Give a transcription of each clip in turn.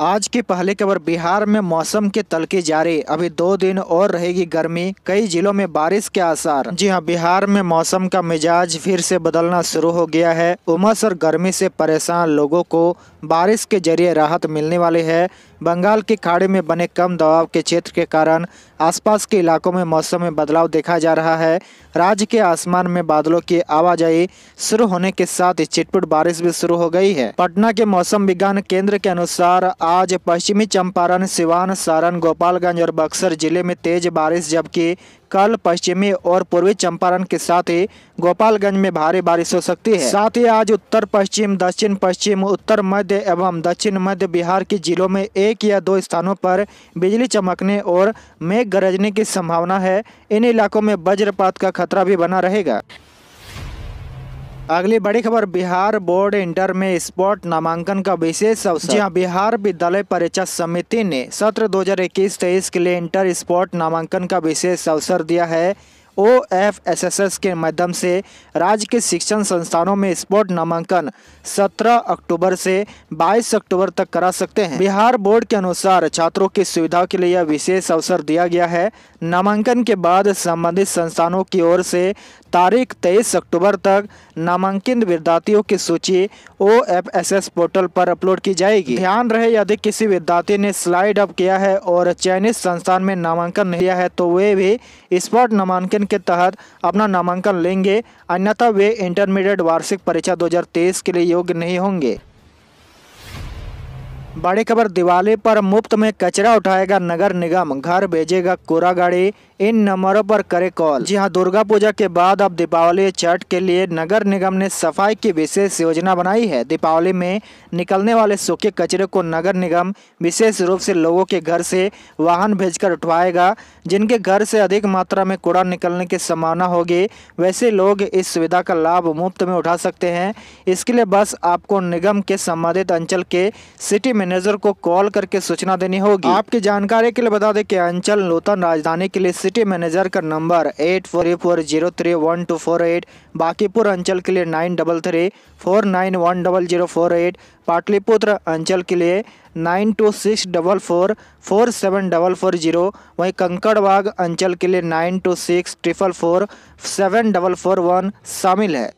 आज की पहली खबर बिहार में मौसम के तलके जारी अभी दो दिन और रहेगी गर्मी कई जिलों में बारिश के आसार जी हाँ बिहार में मौसम का मिजाज फिर से बदलना शुरू हो गया है उमस और गर्मी से परेशान लोगों को बारिश के जरिए राहत मिलने वाली है बंगाल की खाड़ी में बने कम दबाव के क्षेत्र के कारण आसपास के इलाकों में मौसम में बदलाव देखा जा रहा है राज्य के आसमान में बादलों की आवाजाही शुरू होने के साथ ही छिटपुट बारिश भी शुरू हो गई है पटना के मौसम विज्ञान केंद्र के अनुसार आज पश्चिमी चंपारण सिवान सारण गोपालगंज और बक्सर जिले में तेज बारिश जबकि कल पश्चिमी और पूर्वी चंपारण के साथ ही गोपालगंज में भारी बारिश हो सकती है साथ ही आज उत्तर पश्चिम दक्षिण पश्चिम उत्तर मध्य एवं दक्षिण मध्य बिहार के जिलों में एक या दो स्थानों पर बिजली चमकने और मेघ गरजने की संभावना है इन इलाकों में वज्रपात का खतरा भी बना रहेगा अगली बड़ी खबर बिहार बोर्ड इंटर में स्पॉट नामांकन का विशेष अवसर जहां बिहार विद्यालय परीक्षा समिति ने सत्र 2021-23 के लिए इंटर स्पॉट नामांकन का विशेष अवसर दिया है O F S S S के माध्यम से राज्य के शिक्षण संस्थानों में स्पोर्ट नामांकन 17 अक्टूबर से 22 अक्टूबर तक करा सकते हैं बिहार बोर्ड के अनुसार छात्रों की सुविधा के लिए विशेष अवसर दिया गया है नामांकन के बाद संबंधित संस्थानों की ओर से तारीख 23 अक्टूबर तक नामांकित विद्यार्थियों की सूची O F S S portal पर अपलोड की जाएगी ध्यान रहे यदि किसी विद्यार्थी ने स्लाइड अप किया है और चयनित संस्थान में नामांकन लिया है तो वे भी स्पॉट नामांकन ऑप्शन के तहत अपना नामांकन लेंगे अन्यथा वे इंटरमीडिएट वार्षिक परीक्षा 2023 के लिए योग्य नहीं होंगे बड़ी खबर दिवाली पर मुफ्त में कचरा उठाएगा नगर निगम घर भेजेगा कूड़ा गाड़ी इन नंबरों पर करे कॉल जी हां दुर्गा पूजा के बाद अब दीपावली छठ के लिए नगर निगम ने सफाई की विशेष योजना बनाई है दीपावली में निकलने वाले सूखे कचरे को नगर निगम विशेष रूप से लोगों के घर से वाहन भेजकर उठवाएगा जिनके घर से अधिक मात्रा में कूड़ा निकलने की संभावना होगी वैसे लोग इस सुविधा का लाभ मुफ्त में उठा सकते हैं इसके लिए बस आपको निगम के संबंधित अंचल के सिटी मैनेजर को कॉल करके सूचना देनी होगी आपकी जानकारी के लिए बता दें कि अंचल नूतन राजधानी के लिए सिटी मैनेजर का number eight four four zero three one two four eight Bankipur अंचल के लिए nine double three four nine one double zero four eight Pataliputra अंचल के लिए nine two six double four four seven double four zero वहीं कंकड़बाग अंचल के लिए nine two six triple four seven double four one शामिल है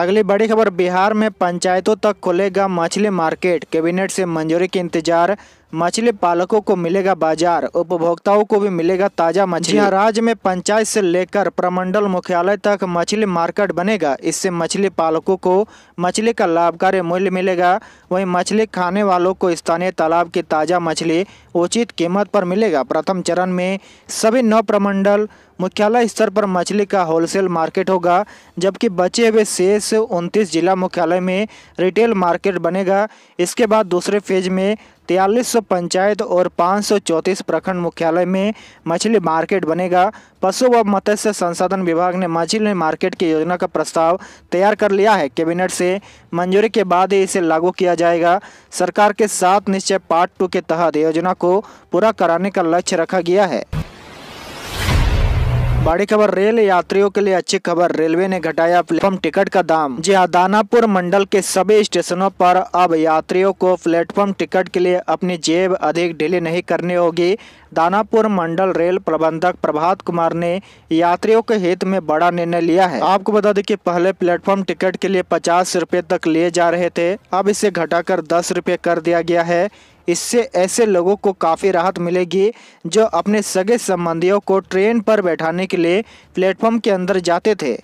अगली बड़ी खबर बिहार में पंचायतों तक खुलेगा मछली मार्केट कैबिनेट से मंजूरी के इंतजार मछली पालकों को मिलेगा बाजार उपभोक्ताओं को भी मिलेगा ताजा मछली राज्य में पंचायत से लेकर प्रमंडल मुख्यालय तक मछली मार्केट बनेगा इससे मछली पालकों को मछली का लाभकारी मूल्य मिलेगा वहीं मछली खाने वालों को स्थानीय तालाब की ताजा मछली उचित कीमत पर मिलेगा प्रथम चरण में सभी नौ प्रमंडल मुख्यालय स्तर पर मछली का होलसेल मार्केट होगा जबकि बचे हुए शेष उनतीस जिला मुख्यालय में रिटेल मार्केट बनेगा इसके बाद दूसरे फेज में तियालीस पंचायत और पाँच प्रखंड मुख्यालय में मछली मार्केट बनेगा पशु व मत्स्य संसाधन विभाग ने माचिल में मार्केट की योजना का प्रस्ताव तैयार कर लिया है कैबिनेट से मंजूरी के बाद ही इसे लागू किया जाएगा सरकार के सात निश्चय पार्ट टू के तहत योजना को पूरा कराने का लक्ष्य रखा गया है बड़ी खबर रेल यात्रियों के लिए अच्छी खबर रेलवे ने घटाया प्लेटफॉर्म टिकट का दाम जी हाँ दानापुर मंडल के सभी स्टेशनों पर अब यात्रियों को प्लेटफॉर्म टिकट के लिए अपनी जेब अधिक ढीली नहीं करनी होगी दानापुर मंडल रेल प्रबंधक प्रभात कुमार ने यात्रियों के हित में बड़ा निर्णय लिया है आपको बता दें कि पहले प्लेटफॉर्म टिकट के लिए पचास रुपये तक लिए जा रहे थे अब इसे घटाकर दस रुपये कर दिया गया है इससे ऐसे लोगों को काफ़ी राहत मिलेगी जो अपने सगे संबंधियों को ट्रेन पर बैठाने के लिए प्लेटफॉर्म के अंदर जाते थे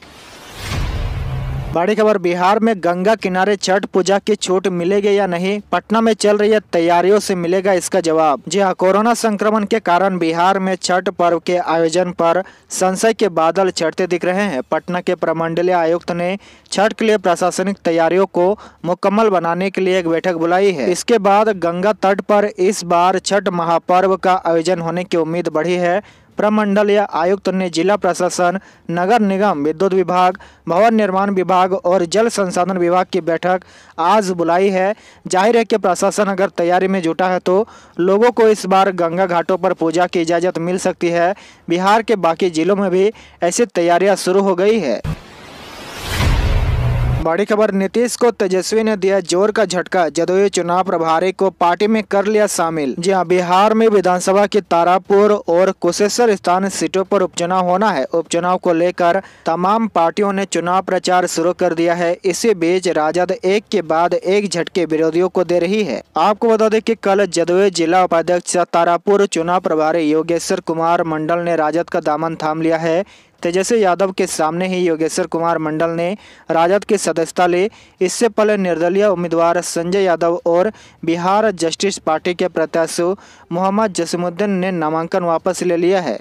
बड़ी खबर बिहार में गंगा किनारे छठ पूजा की छूट मिलेगी या नहीं पटना में चल रही तैयारियों से मिलेगा इसका जवाब जी हाँ कोरोना संक्रमण के कारण बिहार में छठ पर्व के आयोजन पर संशय के बादल चढ़ते दिख रहे हैं पटना के प्रमंडलीय आयुक्त ने छठ के लिए प्रशासनिक तैयारियों को मुकम्मल बनाने के लिए एक बैठक बुलाई है इसके बाद गंगा तट पर इस बार छठ महापर्व का आयोजन होने की उम्मीद बढ़ी है प्रमंडलीय आयुक्त ने जिला प्रशासन नगर निगम विद्युत विभाग भवन निर्माण विभाग और जल संसाधन विभाग की बैठक आज बुलाई है जाहिर है कि प्रशासन अगर तैयारी में जुटा है तो लोगों को इस बार गंगा घाटों पर पूजा की इजाज़त मिल सकती है बिहार के बाकी जिलों में भी ऐसी तैयारियां शुरू हो गई है बड़ी खबर नीतीश को तेजस्वी ने दिया जोर का झटका जदयू चुनाव प्रभारी को पार्टी में कर लिया शामिल जी हाँ बिहार में विधानसभा के तारापुर और कुशेश्वर स्थान सीटों पर उपचुनाव होना है उपचुनाव को लेकर तमाम पार्टियों ने चुनाव प्रचार शुरू कर दिया है इसी बीच राजद एक के बाद एक झटके विरोधियों को दे रही है आपको बता दें की कल जदयू जिला उपाध्यक्ष तारापुर चुनाव प्रभारी योगेश्वर कुमार मंडल ने राजद का दामन थाम लिया है तेजस्वी यादव के सामने ही योगेश्वर कुमार मंडल ने राजद की सदस्यता ली इससे पहले निर्दलीय उम्मीदवार संजय यादव और बिहार जस्टिस पार्टी के प्रत्याशी मोहम्मद जसमुद्दीन ने नामांकन वापस ले लिया है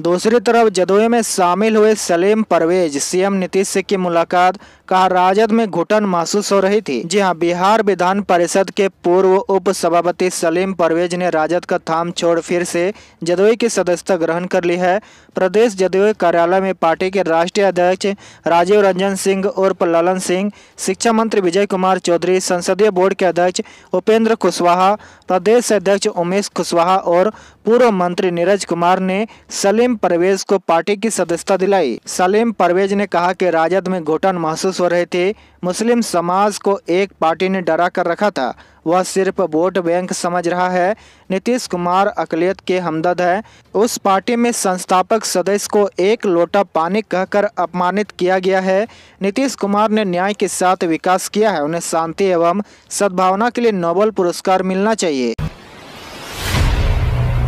दूसरी तरफ जदोए में शामिल हुए सलीम परवेज सीएम नीतीश से की मुलाकात कहा राजद में घुटन महसूस हो रही थी जी हाँ बिहार विधान परिषद के पूर्व उप सभापति सलीम परवेज ने राजद का थाम छोड़ फिर से जदोई की सदस्यता ग्रहण कर ली है प्रदेश जदयू कार्यालय में पार्टी के राष्ट्रीय अध्यक्ष राजीव रंजन सिंह उर्फ ललन सिंह शिक्षा मंत्री विजय कुमार चौधरी संसदीय बोर्ड के अध्यक्ष उपेंद्र कुशवाहा प्रदेश अध्यक्ष उमेश कुशवाहा और पूर्व मंत्री नीरज कुमार ने सलीम परवेज को पार्टी की सदस्यता दिलाई सलीम परवेज ने कहा कि राजद में घुटन महसूस हो रहे थे मुस्लिम समाज को एक पार्टी ने डरा कर रखा था वह सिर्फ वोट बैंक समझ रहा है नीतीश कुमार अकलियत के हमदर्द है उस पार्टी में संस्थापक सदस्य को एक लोटा पानी कहकर अपमानित किया गया है नीतीश कुमार ने न्याय के साथ विकास किया है उन्हें शांति एवं सद्भावना के लिए नोबल पुरस्कार मिलना चाहिए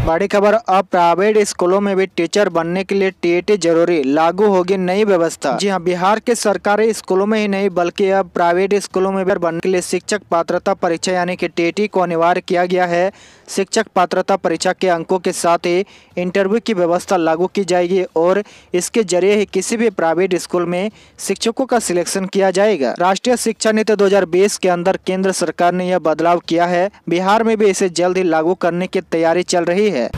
बड़ी खबर अब प्राइवेट स्कूलों में भी टीचर बनने के लिए टीएटी जरूरी लागू होगी नई व्यवस्था जी हाँ बिहार के सरकारी स्कूलों में ही नहीं बल्कि अब प्राइवेट स्कूलों में बनने के लिए शिक्षक पात्रता परीक्षा यानी कि टीएटी को अनिवार्य किया गया है शिक्षक पात्रता परीक्षा के अंकों के साथ ही इंटरव्यू की व्यवस्था लागू की जाएगी और इसके जरिए ही किसी भी प्राइवेट स्कूल में शिक्षकों का सिलेक्शन किया जाएगा राष्ट्रीय शिक्षा नीति 2020 के अंदर केंद्र सरकार ने यह बदलाव किया है बिहार में भी इसे जल्द ही लागू करने की तैयारी चल रही है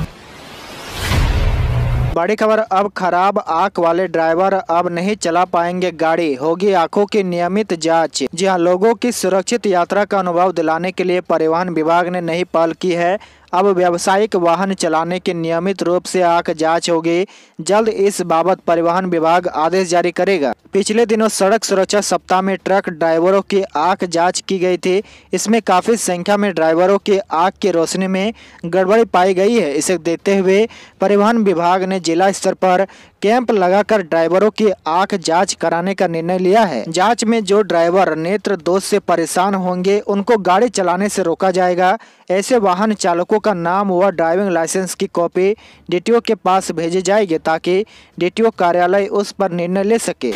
बड़ी खबर अब खराब आंख वाले ड्राइवर अब नहीं चला पाएंगे गाड़ी होगी आंखों की नियमित जांच जी हाँ लोगों की सुरक्षित यात्रा का अनुभव दिलाने के लिए परिवहन विभाग ने नई पहल की है अब व्यावसायिक वाहन चलाने के नियमित रूप से आंख जांच होगी जल्द इस बाबत परिवहन विभाग आदेश जारी करेगा पिछले दिनों सड़क सुरक्षा सप्ताह में ट्रक ड्राइवरों की आंख जांच की गई थी इसमें काफी संख्या में ड्राइवरों की आंख की रोशनी में गड़बड़ी पाई गई है इसे देखते हुए परिवहन विभाग ने जिला स्तर पर कैंप लगाकर ड्राइवरों की आंख जांच कराने का निर्णय लिया है जांच में जो ड्राइवर नेत्र दोष से परेशान होंगे उनको गाड़ी चलाने से रोका जाएगा ऐसे वाहन चालकों का नाम व ड्राइविंग लाइसेंस की कॉपी डी के पास भेजे जाएगी ताकि डी कार्यालय उस पर निर्णय ले सके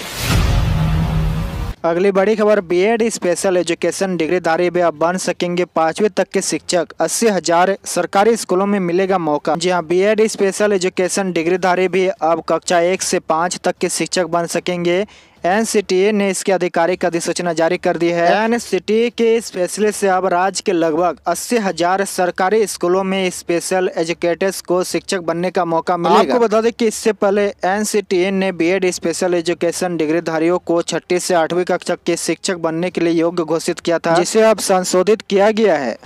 अगली बड़ी खबर बीएड स्पेशल एजुकेशन डिग्रीधारी भी अब बन सकेंगे पांचवी तक के शिक्षक अस्सी हजार सरकारी स्कूलों में मिलेगा मौका जी हाँ एड स्पेशल एजुकेशन डिग्रीधारी भी अब कक्षा एक से पाँच तक के शिक्षक बन सकेंगे एनसीटीए ने इसके आधिकारिक अधिसूचना जारी कर दी है एनसीटीए के इस फैसले से अब राज्य के लगभग अस्सी हजार सरकारी स्कूलों में स्पेशल एजुकेटर्स को शिक्षक बनने का मौका मिलेगा आपको बता दें कि इससे पहले एनसीटीए ने बीएड स्पेशल एजुकेशन डिग्रीधारियों को छठी से आठवीं कक्षा के शिक्षक बनने के लिए योग्य घोषित किया था जिसे अब संशोधित किया गया है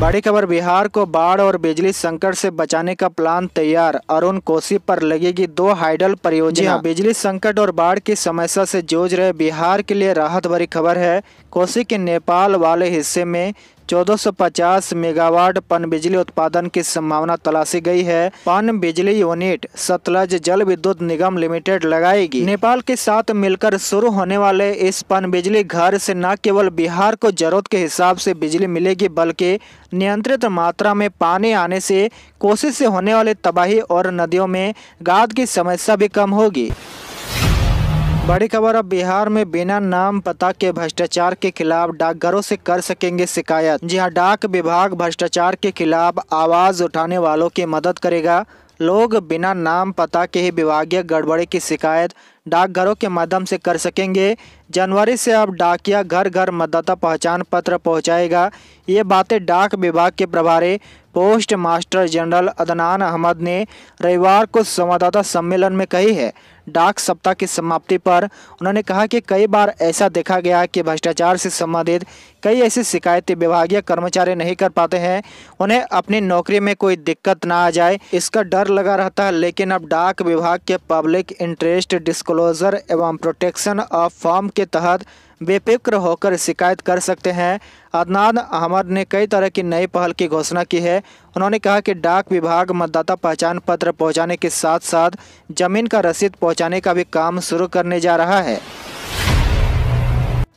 बड़ी खबर बिहार को बाढ़ और बिजली संकट से बचाने का प्लान तैयार अरुण कोसी पर लगेगी दो हाइडल परियोजना हाँ। बिजली संकट और बाढ़ की समस्या से जूझ रहे बिहार के लिए राहत भरी खबर है कोसी के नेपाल वाले हिस्से में 1450 मेगावाट पन बिजली उत्पादन की संभावना तलाशी गई है पन बिजली यूनिट सतलज जल विद्युत निगम लिमिटेड लगाएगी नेपाल के साथ मिलकर शुरू होने वाले इस पन बिजली घर से न केवल बिहार को जरूरत के हिसाब से बिजली मिलेगी बल्कि नियंत्रित मात्रा में पानी आने से कोशिश से होने वाले तबाही और नदियों में गाद की समस्या भी कम होगी बड़ी खबर अब बिहार में बिना नाम पता के भ्रष्टाचार के खिलाफ डाकघरों से कर सकेंगे शिकायत जी हां डाक विभाग भ्रष्टाचार के खिलाफ आवाज उठाने वालों की मदद करेगा लोग बिना नाम पता के ही विभागीय गड़बड़ी की शिकायत डाकघरों के माध्यम से कर सकेंगे जनवरी से अब डाकिया घर घर मतदाता पहचान पत्र पहुंचाएगा ये बातें डाक विभाग के प्रभारी post master general Adnan Ahmad ने रविवार को संवाददाता सम्मेलन में कही है डाक सप्ताह की समाप्ति पर उन्होंने कहा कि कई बार ऐसा देखा गया कि भ्रष्टाचार से संबंधित कई ऐसी शिकायतें विभागीय कर्मचारी नहीं कर पाते हैं उन्हें अपनी नौकरी में कोई दिक्कत ना आ जाए इसका डर लगा रहता है लेकिन अब डाक विभाग के पब्लिक इंटरेस्ट डिस्क्लोजर एवं प्रोटेक्शन ऑफ फॉर्म के तहत बेफिक्र होकर शिकायत कर सकते हैं अदनान अहमद ने कई तरह की नई पहल की घोषणा की है उन्होंने कहा कि डाक विभाग मतदाता पहचान पत्र पहुंचाने के साथ साथ जमीन का रसीद पहुंचाने का भी काम शुरू करने जा रहा है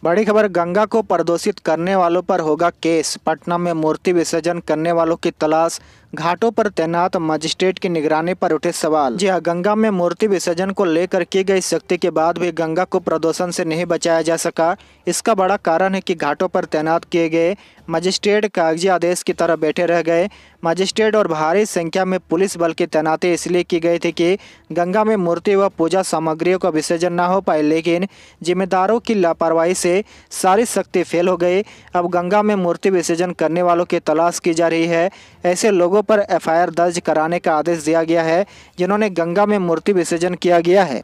बड़ी खबर गंगा को प्रदूषित करने वालों पर होगा केस पटना में मूर्ति विसर्जन करने वालों की तलाश घाटों पर तैनात मजिस्ट्रेट की निगरानी पर उठे सवाल जी हाँ गंगा में मूर्ति विसर्जन को लेकर की गई सख्ती के बाद भी गंगा को प्रदूषण से नहीं बचाया जा सका इसका बड़ा कारण है कि घाटों पर तैनात किए गए मजिस्ट्रेट कागजी आदेश की तरह बैठे रह गए मजिस्ट्रेट और भारी संख्या में पुलिस बल की तैनाती इसलिए की गई थी कि गंगा में मूर्ति व पूजा सामग्रियों का विसर्जन न हो पाए लेकिन जिम्मेदारों की लापरवाही से सारी सख्ती फेल हो गई अब गंगा में मूर्ति विसर्जन करने वालों की तलाश की जा रही है ऐसे लोगों लोगों पर एफआईआर दर्ज कराने का आदेश दिया गया है जिन्होंने गंगा में मूर्ति विसर्जन किया गया है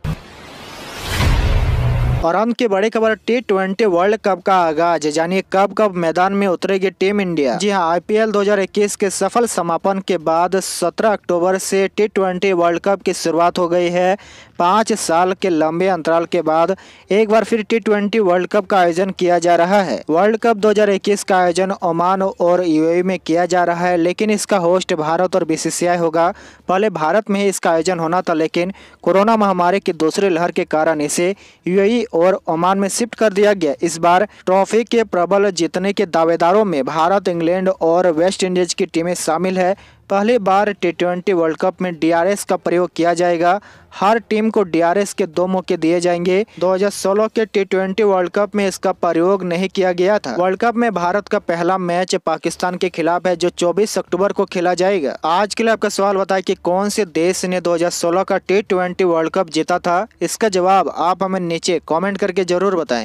और अंत की बड़ी खबर टी ट्वेंटी वर्ल्ड कप का आगाज यानी कब कब मैदान में उतरेगी टीम इंडिया जी हाँ आईपीएल 2021 के सफल समापन के बाद 17 अक्टूबर से टी ट्वेंटी वर्ल्ड कप की शुरुआत हो गई है पाँच साल के लंबे अंतराल के बाद एक बार फिर टी ट्वेंटी वर्ल्ड कप का आयोजन किया जा रहा है वर्ल्ड कप 2021 का आयोजन ओमान और यूएई e में किया जा रहा है लेकिन इसका होस्ट भारत और बीसीसीआई होगा पहले भारत में ही इसका आयोजन होना था लेकिन कोरोना महामारी की दूसरी लहर के कारण इसे यूएई और ओमान में शिफ्ट कर दिया गया इस बार ट्रॉफी के प्रबल जीतने के दावेदारों में भारत इंग्लैंड और वेस्ट इंडीज की टीमें शामिल है पहली बार टी ट्वेंटी वर्ल्ड कप में डीआरएस का प्रयोग किया जाएगा हर टीम को डीआरएस के दो मौके दिए जाएंगे 2016 के टी ट्वेंटी वर्ल्ड कप में इसका प्रयोग नहीं किया गया था वर्ल्ड कप में भारत का पहला मैच पाकिस्तान के खिलाफ है जो 24 अक्टूबर को खेला जाएगा आज के लिए आपका सवाल बताए कि कौन से देश ने 2016 का टी ट्वेंटी वर्ल्ड कप जीता था इसका जवाब आप हमें नीचे कॉमेंट करके जरूर बताए